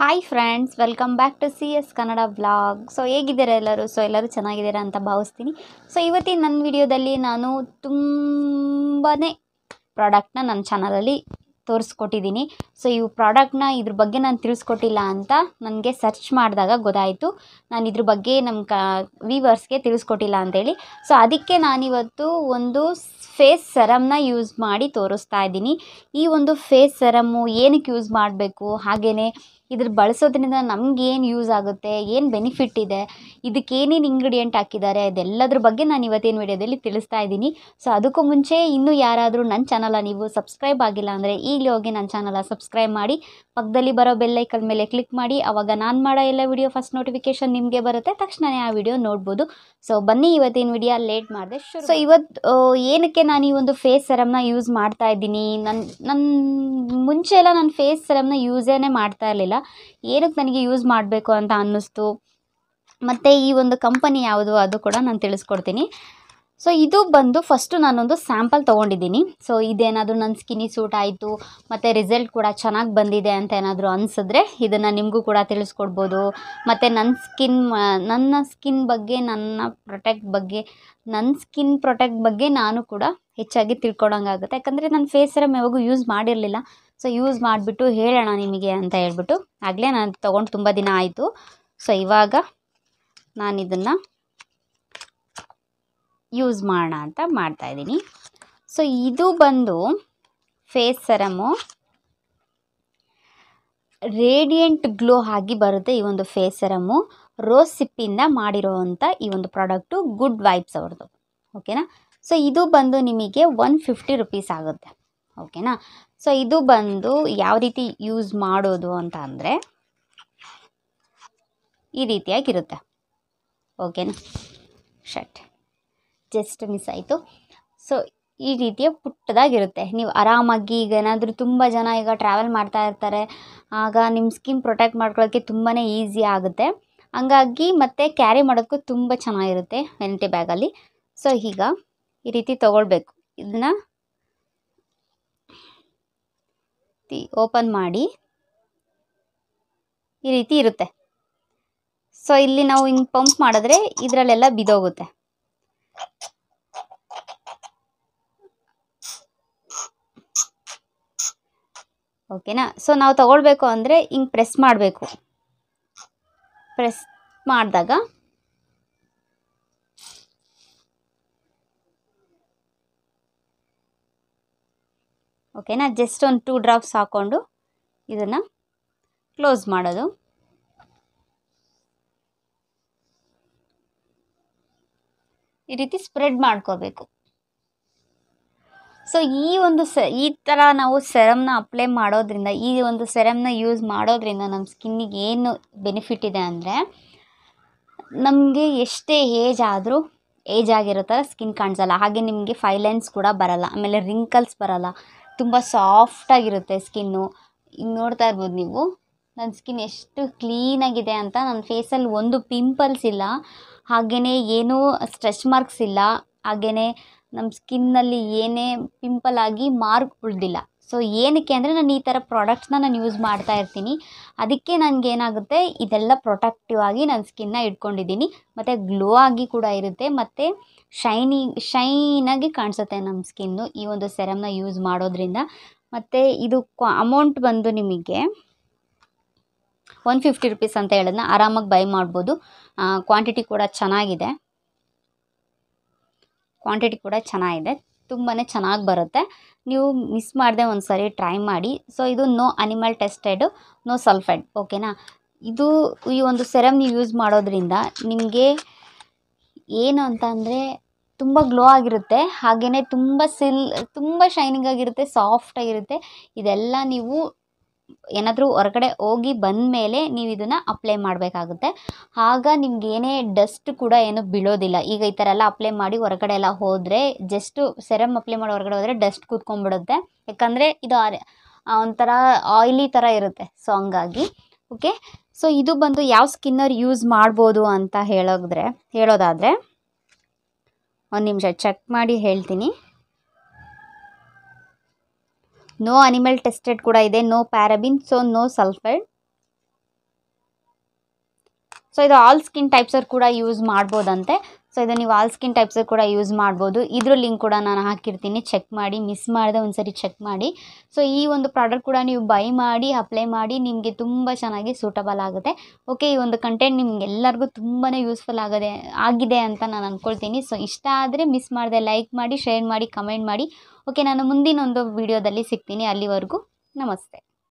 hi friends welcome back to C S Kannada vlog so ಹೇಗಿದ್ದೀರಾ ಎಲ್ಲರೂ so ಎಲ್ಲರೂ ಚೆನ್ನಾಗಿದ್ದೀರಾ ಅಂತ ಭಾವಿಸ್ತೀನಿ ಸೊ ಇವತ್ತಿನ ನನ್ನ ವಿಡಿಯೋದಲ್ಲಿ ನಾನು ತುಂಬಾ ಪ್ರಾಡಕ್ಟ್ನ ನನ್ನ ಚಾನಲಲ್ಲಿ ತೋರಿಸ್ಕೊಟ್ಟಿದ್ದೀನಿ ಸೊ ಈ ಪ್ರಾಡಕ್ಟ್ನ ಇದ್ರ ಬಗ್ಗೆ ನಾನು ತಿಳಿಸ್ಕೊಟ್ಟಿಲ್ಲ ಅಂತ ನನಗೆ ಸರ್ಚ್ ಮಾಡಿದಾಗ ಗೊತ್ತಾಯಿತು ನಾನು ಇದ್ರ ಬಗ್ಗೆ ನಮ್ಮ ಕ ವೀವರ್ಸ್ಗೆ ತಿಳಿಸ್ಕೊಟ್ಟಿಲ್ಲ ಅಂತೇಳಿ ಸೊ ಅದಕ್ಕೆ ನಾನಿವತ್ತು ಒಂದು ಫೇಸ್ ಸೆರಮ್ನ ಯೂಸ್ ಮಾಡಿ ತೋರಿಸ್ತಾ ಇದ್ದೀನಿ ಈ ಒಂದು ಫೇಸ್ ಸೆರಮ್ಮು ಏನಕ್ಕೆ ಯೂಸ್ ಮಾಡಬೇಕು ಹಾಗೆಯೇ ಇದ್ರ ಬಳಸೋದ್ರಿಂದ ನಮ್ಗೇನು ಯೂಸ್ ಆಗುತ್ತೆ ಏನು ಬೆನಿಫಿಟ್ ಇದೆ ಇದಕ್ಕೆ ಏನೇನು ಇಂಗ್ರೀಡಿಯೆಂಟ್ ಹಾಕಿದ್ದಾರೆ ಅದೆಲ್ಲದ್ರ ಬಗ್ಗೆ ನಾನು ಇವತ್ತಿನ ವಿಡಿಯೋದಲ್ಲಿ ತಿಳಿಸ್ತಾ ಇದ್ದೀನಿ ಸೊ ಅದಕ್ಕೂ ಮುಂಚೆ ಇನ್ನೂ ಯಾರಾದರೂ ನನ್ನ ಚಾನಲ ನೀವು ಸಬ್ಸ್ಕ್ರೈಬ್ ಆಗಿಲ್ಲ ಅಂದರೆ ಈಗಲೇ ಹೋಗಿ ನನ್ನ ಚಾನಲ ಸಬ್ಸ್ಕ್ರೈಬ್ ಮಾಡಿ ಪಕ್ಕದಲ್ಲಿ ಬರೋ ಬೆಲ್ಲೈಕಲ್ ಮೇಲೆ ಕ್ಲಿಕ್ ಮಾಡಿ ಅವಾಗ ನಾನು ಮಾಡೋ ಎಲ್ಲ ವಿಡಿಯೋ ಫಸ್ಟ್ ನೋಟಿಫಿಕೇಷನ್ ನಿಮಗೆ ಬರುತ್ತೆ ತಕ್ಷಣವೇ ಆ ವಿಡಿಯೋ ನೋಡ್ಬೋದು ಸೊ ಬನ್ನಿ ಇವತ್ತಿನ ವಿಡಿಯೋ ಲೇಟ್ ಮಾಡಿದೆ ಸೊ ಇವತ್ತು ಏನಕ್ಕೆ ನಾನು ಈ ಒಂದು ಫೇಸ್ ಸೆರಮ್ನ ಯೂಸ್ ಮಾಡ್ತಾ ಇದ್ದೀನಿ ನನ್ನ ನನ್ನ ಮುಂಚೆ ಎಲ್ಲ ನಾನು ಫೇಸ್ ಸೆರಮ್ನ ಯೂಸೇನೆ ಮಾಡ್ತಾ ಇರಲಿಲ್ಲ ಏನಕ್ಕೆ ನನಗೆ ಯೂಸ್ ಮಾಡಬೇಕು ಅಂತ ಅನ್ನಿಸ್ತು ಮತ್ತು ಈ ಒಂದು ಕಂಪನಿ ಯಾವುದು ಅದು ಕೂಡ ನಾನು ತಿಳಿಸ್ಕೊಡ್ತೀನಿ ಸೊ ಇದು ಬಂದು ಫಸ್ಟು ನಾನೊಂದು ಸ್ಯಾಂಪಲ್ ತೊಗೊಂಡಿದ್ದೀನಿ ಸೊ ಇದೇನಾದರೂ ನನ್ನ ಸ್ಕಿನ್ನಿ ಸೂಟ್ ಆಯಿತು ಮತ್ತು ರಿಸಲ್ಟ್ ಕೂಡ ಚೆನ್ನಾಗಿ ಬಂದಿದೆ ಅಂತ ಏನಾದರೂ ಅನಿಸಿದ್ರೆ ಇದನ್ನು ನಿಮಗೂ ಕೂಡ ತಿಳಿಸ್ಕೊಡ್ಬೋದು ಮತ್ತು ನನ್ನ ಸ್ಕಿನ್ ನನ್ನ ಸ್ಕಿನ್ ಬಗ್ಗೆ ನನ್ನ ಪ್ರೊಟೆಕ್ಟ್ ಬಗ್ಗೆ ನನ್ನ ಸ್ಕಿನ್ ಪ್ರೊಟೆಕ್ಟ್ ಬಗ್ಗೆ ನಾನು ಕೂಡ ಹೆಚ್ಚಾಗಿ ತಿಳ್ಕೊಳಂಗಾಗುತ್ತೆ ಯಾಕಂದರೆ ನನ್ನ ಫೇಸ್ ಸರಮ್ ಯಾವಾಗೂ ಯೂಸ್ ಮಾಡಿರಲಿಲ್ಲ ಸೊ ಯೂಸ್ ಮಾಡಿಬಿಟ್ಟು ಹೇಳೋಣ ನಿಮಗೆ ಅಂತ ಹೇಳ್ಬಿಟ್ಟು ಆಗಲೇ ನಾನು ತೊಗೊಂಡು ತುಂಬ ದಿನ ಆಯಿತು ಸೊ ಇವಾಗ ನಾನು ಇದನ್ನು ಯೂಸ್ ಮಾಡೋಣ ಅಂತ ಮಾಡ್ತಾಯಿದ್ದೀನಿ ಸೊ ಇದು ಬಂದು ಫೇಸ್ ಸರಮು ರೇಡಿಯಂಟ್ ಗ್ಲೋ ಆಗಿ ಬರುತ್ತೆ ಈ ಒಂದು ಫೇಸ್ ಸರಮು ರೋಸ್ ಸಿಪ್ಪಿಂದ ಮಾಡಿರೋವಂಥ ಈ ಒಂದು ಪ್ರಾಡಕ್ಟು ಗುಡ್ ವೈಬ್ಸ್ ಅವ್ರದ್ದು ಓಕೆನಾ ಸೊ ಇದು ಬಂದು ನಿಮಗೆ ಒನ್ ಫಿಫ್ಟಿ ರುಪೀಸ್ ಆಗುತ್ತೆ ಓಕೆನಾ ಸೊ ಇದು ಬಂದು ಯಾವ ರೀತಿ ಯೂಸ್ ಮಾಡೋದು ಅಂತ ಅಂದರೆ ಈ ರೀತಿಯಾಗಿರುತ್ತೆ ಓಕೆನಾ ಶರ್ಟ್ ಜಸ್ಟ್ ಮಿಸ್ ಆಯಿತು ಸೊ ಈ ರೀತಿಯ ಪುಟ್ಟದಾಗಿರುತ್ತೆ ನೀವು ಆರಾಮಾಗಿ ಈಗ ಏನಾದರೂ ತುಂಬ ಜನ ಈಗ ಟ್ರಾವೆಲ್ ಮಾಡ್ತಾ ಇರ್ತಾರೆ ಆಗ ನಿಮ್ಮ ಸ್ಕಿನ್ ಪ್ರೊಟೆಕ್ಟ್ ಮಾಡ್ಕೊಳ್ಳೋಕ್ಕೆ ತುಂಬಾ ಈಸಿ ಆಗುತ್ತೆ ಹಂಗಾಗಿ ಮತ್ತು ಕ್ಯಾರಿ ಮಾಡೋಕ್ಕೂ ತುಂಬ ಚೆನ್ನಾಗಿರುತ್ತೆ ವೆನಿಟಿ ಬ್ಯಾಗಲ್ಲಿ ಸೊ ಈಗ ಈ ರೀತಿ ತೊಗೊಳ್ಬೇಕು ಇದನ್ನ ಓಪನ್ ಮಾಡಿ ಈ ರೀತಿ ಇರುತ್ತೆ ಸೊ ಇಲ್ಲಿ ನಾವು ಹಿಂಗೆ ಪಂಪ್ ಮಾಡಿದ್ರೆ ಇದರಲ್ಲೆಲ್ಲ ಬಿದೋಗುತ್ತೆ ಓಕೆನಾ ಸೊ ನಾವು ತಗೊಳ್ಬೇಕು ಅಂದರೆ ಹಿಂಗೆ ಪ್ರೆಸ್ ಮಾಡಬೇಕು ಪ್ರೆಸ್ ಮಾಡಿದಾಗ ಓಕೆನಾ ಜಸ್ಟ್ ಒಂದು ಟೂ ಡ್ರಾಪ್ಸ್ ಹಾಕ್ಕೊಂಡು ಇದನ್ನು ಕ್ಲೋಸ್ ಮಾಡೋದು ಈ ರೀತಿ ಸ್ಪ್ರೆಡ್ ಮಾಡ್ಕೋಬೇಕು ಸೊ ಈ ಒಂದು ಸ ಈ ಥರ ನಾವು ಸೆರಮ್ನ ಅಪ್ಲೈ ಮಾಡೋದ್ರಿಂದ ಈ ಒಂದು ಸೆರಮ್ನ ಯೂಸ್ ಮಾಡೋದ್ರಿಂದ ನಮ್ಮ ಸ್ಕಿನ್ನಿಗೆ ಏನು ಬೆನಿಫಿಟ್ ಇದೆ ಅಂದರೆ ನಮಗೆ ಎಷ್ಟೇ ಏಜ್ ಆದರೂ ಏಜ್ ಆಗಿರೋ ಥರ ಸ್ಕಿನ್ ಕಾಣಿಸಲ್ಲ ಹಾಗೆ ನಿಮಗೆ ಫೈಲೈನ್ಸ್ ಕೂಡ ಬರಲ್ಲ ಆಮೇಲೆ ರಿಂಕಲ್ಸ್ ಬರಲ್ಲ ತುಂಬ ಸಾಫ್ಟಾಗಿರುತ್ತೆ ಸ್ಕಿನ್ನು ಈಗ ನೋಡ್ತಾ ಇರ್ಬೋದು ನೀವು ನನ್ನ ಸ್ಕಿನ್ ಎಷ್ಟು ಕ್ಲೀನಾಗಿದೆ ಅಂತ ನನ್ನ ಫೇಸಲ್ಲಿ ಒಂದು ಪಿಂಪಲ್ಸ್ ಇಲ್ಲ ಹಾಗೆಯೇ ಏನೂ ಸ್ಟ್ರೆಚ್ ಮಾರ್ಕ್ಸ್ ಇಲ್ಲ ಹಾಗೆಯೇ ನಮ್ಮ ಸ್ಕಿನ್ನಲ್ಲಿ ಏನೇ ಪಿಂಪಲ್ ಆಗಿ ಮಾರ್ಕ್ ಉಳಿದಿಲ್ಲ ಸೊ ಏನಕ್ಕೆ ಅಂದರೆ ನಾನು ಈ ಥರ ಪ್ರಾಡಕ್ಟ್ಸ್ನ ನಾನು ಯೂಸ್ ಮಾಡ್ತಾ ಇರ್ತೀನಿ ಅದಕ್ಕೆ ನನಗೇನಾಗುತ್ತೆ ಇದೆಲ್ಲ ಪ್ರೊಟೆಕ್ಟಿವ್ ಆಗಿ ನನ್ನ ಸ್ಕಿನ್ನ ಇಟ್ಕೊಂಡಿದ್ದೀನಿ ಮತ್ತು ಗ್ಲೋ ಆಗಿ ಕೂಡ ಇರುತ್ತೆ ಮತ್ತು ಶೈನಿ ಶೈನಾಗಿ ಕಾಣಿಸುತ್ತೆ ನಮ್ಮ ಸ್ಕಿನ್ನು ಈ ಒಂದು ಸೆರಮ್ನ ಯೂಸ್ ಮಾಡೋದ್ರಿಂದ ಮತ್ತು ಇದು ಅಮೌಂಟ್ ಬಂದು ನಿಮಗೆ ಒನ್ ಫಿಫ್ಟಿ ರುಪೀಸ್ ಅಂತ ಹೇಳೋದನ್ನ ಆರಾಮಾಗಿ ಬೈ ಮಾಡ್ಬೋದು ಕ್ವಾಂಟಿಟಿ ಕೂಡ ಚೆನ್ನಾಗಿದೆ ಕ್ವಾಂಟಿಟಿ ಕೂಡ ಚೆನ್ನಾಗಿದೆ ತುಂಬಾ ಚೆನ್ನಾಗಿ ಬರುತ್ತೆ ನೀವು ಮಿಸ್ ಮಾಡಿದೆ ಒಂದು ಸರಿ ಟ್ರೈ ಮಾಡಿ ಸೊ ಇದು no animal tested no sulphate ಓಕೆನಾ ಇದು ಈ ಒಂದು ಸೆರಮ್ ನೀವು ಯೂಸ್ ಮಾಡೋದ್ರಿಂದ ನಿಮಗೆ ಏನು ಅಂತ ಅಂದರೆ ತುಂಬ ಗ್ಲೋ ಆಗಿರುತ್ತೆ ಹಾಗೆಯೇ ತುಂಬ ಸಿಲ್ ತುಂಬ ಶೈನಿಂಗ್ ಆಗಿರುತ್ತೆ ಸಾಫ್ಟ್ ಆಗಿರುತ್ತೆ ಇದೆಲ್ಲ ನೀವು ಏನಾದರೂ ಹೊರಗಡೆ ಹೋಗಿ ಬಂದ ಮೇಲೆ ನೀವು ಇದನ್ನು ಅಪ್ಲೈ ಮಾಡಬೇಕಾಗುತ್ತೆ ಆಗ ನಿಮ್ಗೆ ಏನೇ ಡಸ್ಟ್ ಕೂಡ ಏನು ಬೀಳೋದಿಲ್ಲ ಈಗ ಈ ಥರ ಎಲ್ಲ ಅಪ್ಲೈ ಮಾಡಿ ಹೊರಗಡೆ ಎಲ್ಲ ಹೋದರೆ ಜಸ್ಟು ಸೆರಮ್ ಅಪ್ಲೈ ಮಾಡಿ ಹೊರಗಡೆ ಹೋದರೆ ಡಸ್ಟ್ ಕೂತ್ಕೊಂಡ್ಬಿಡುತ್ತೆ ಯಾಕಂದರೆ ಇದು ಒಂಥರ ಆಯಿಲಿ ಥರ ಇರುತ್ತೆ ಸೊ ಹಂಗಾಗಿ ಓಕೆ ಸೊ ಇದು ಬಂದು ಯಾವ ಸ್ಕಿನ್ನರ್ ಯೂಸ್ ಮಾಡ್ಬೋದು ಅಂತ ಹೇಳೋದ್ರೆ ಹೇಳೋದಾದರೆ ಒಂದು ನಿಮಿಷ ಚೆಕ್ ಮಾಡಿ ಹೇಳ್ತೀನಿ ನೋ ಅನಿಮಲ್ ಟೆಸ್ಟೆಡ್ ಕೂಡ ಇದೆ no paraben so no sulphide so ಇದು ಆಲ್ ಸ್ಕಿನ್ ಟೈಪ್ಸ್ ಕೂಡ ಯೂಸ್ ಮಾಡ್ಬೋದಂತೆ ಸೊ ಇದನ್ನು ನೀವು ಆಲ್ ಸ್ಕಿನ್ ಟೈಪ್ಸ್ ಕೂಡ ಯೂಸ್ ಮಾಡ್ಬೋದು ಇದ್ರ ಲಿಂಕ್ ಕೂಡ ನಾನು ಹಾಕಿರ್ತೀನಿ ಚೆಕ್ ಮಾಡಿ ಮಿಸ್ ಮಾಡಿದೆ ಒಂದ್ಸರಿ ಚೆಕ್ ಮಾಡಿ ಸೊ ಈ ಒಂದು ಪ್ರಾಡಕ್ಟ್ ಕೂಡ ನೀವು ಬೈ ಮಾಡಿ ಅಪ್ಲೈ ಮಾಡಿ ನಿಮಗೆ ತುಂಬ ಚೆನ್ನಾಗಿ ಸೂಟಬಲ್ ಆಗುತ್ತೆ ಓಕೆ ಈ ಒಂದು ಕಂಟೆಂಟ್ ನಿಮ್ಗೆಲ್ಲರಿಗೂ ತುಂಬಾ ಯೂಸ್ಫುಲ್ ಆಗದೆ ಆಗಿದೆ ಅಂತ ನಾನು ಅಂದ್ಕೊಳ್ತೀನಿ ಸೊ ಇಷ್ಟ ಆದರೆ ಮಿಸ್ ಮಾಡಿದೆ ಲೈಕ್ ಮಾಡಿ ಶೇರ್ ಮಾಡಿ ಕಮೆಂಟ್ ಮಾಡಿ ಓಕೆ ನಾನು ಮುಂದಿನ ಒಂದು ವಿಡಿಯೋದಲ್ಲಿ ಸಿಗ್ತೀನಿ ಅಲ್ಲಿವರೆಗೂ ನಮಸ್ತೆ